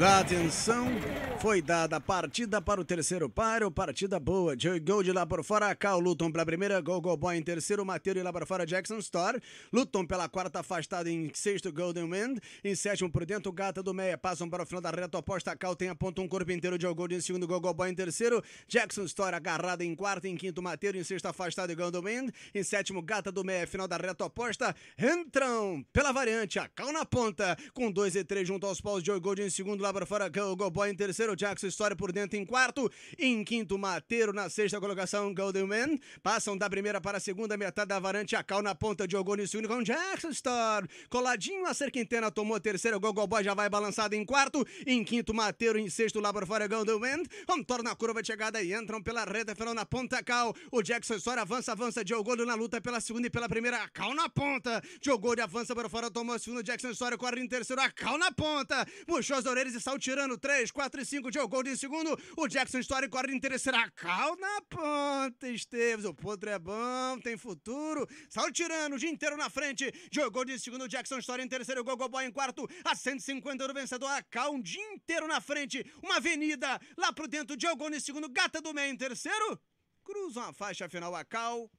Atenção, foi dada a partida para o terceiro paro, partida boa. Joey Gold lá por fora, Cal Luton pela primeira, Gogo Boy em terceiro, Mateiro lá por fora, Jackson Store. Luton pela quarta, afastado em sexto, Golden Wind. Em sétimo, por dentro, Gata do Meia. Passam para o final da reta oposta, Cal tem a ponta um corpo inteiro, Joe Gold em segundo, Gogo Boy em terceiro, Jackson Store agarrada em quarto, em quinto, Mateiro em sexto, afastado, Golden Wind. Em sétimo, Gata do Meia, final da reta oposta, entram pela variante, a Cal na ponta, com dois e três junto aos paus, Joey Gold em segundo, lá para fora, Go Boy em terceiro, Jackson História por dentro em quarto, em quinto, Mateiro na sexta colocação, Golden Man, passam da primeira para a segunda metade da Varante, a cal na ponta, Diogo Niciúnico com Jackson Store, coladinho a Serquintena, tomou a terceira, Go Boy já vai balançado em quarto, em quinto, Mateiro em sexto, lá para fora, Golden Man, torna a curva de chegada e entram pela reta final na ponta, Cal, o Jackson Store avança, avança, Diogo na luta pela segunda e pela primeira, cal na ponta, Diogo avança para fora, tomou a segunda, Jackson Store corre em terceiro, cal na ponta, puxou as orelhas Sal tirando 3, 4 e 5. Joe Gold em segundo. O Jackson Story corre em terceira. Cal na ponta, Esteves. O podre é bom, tem futuro. Sal tirando o dia inteiro na frente. Joe Gold em segundo. Jackson Story em terceiro. Gogo Boy em quarto. A 150 do vencedor. A Cal um dia inteiro na frente. Uma avenida lá pro dentro. Joe Gold em segundo. Gata do Meia em terceiro. Cruzam a faixa final. A Cal.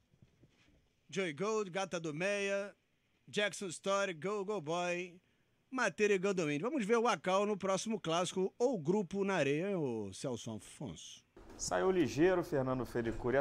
Joy Gold, Gata do Meia. Jackson Story, Go Go Boy. Matéria e Gandomini. Vamos ver o Acal no próximo clássico ou grupo na areia, o Celso Afonso. Saiu ligeiro, Fernando Fericuri.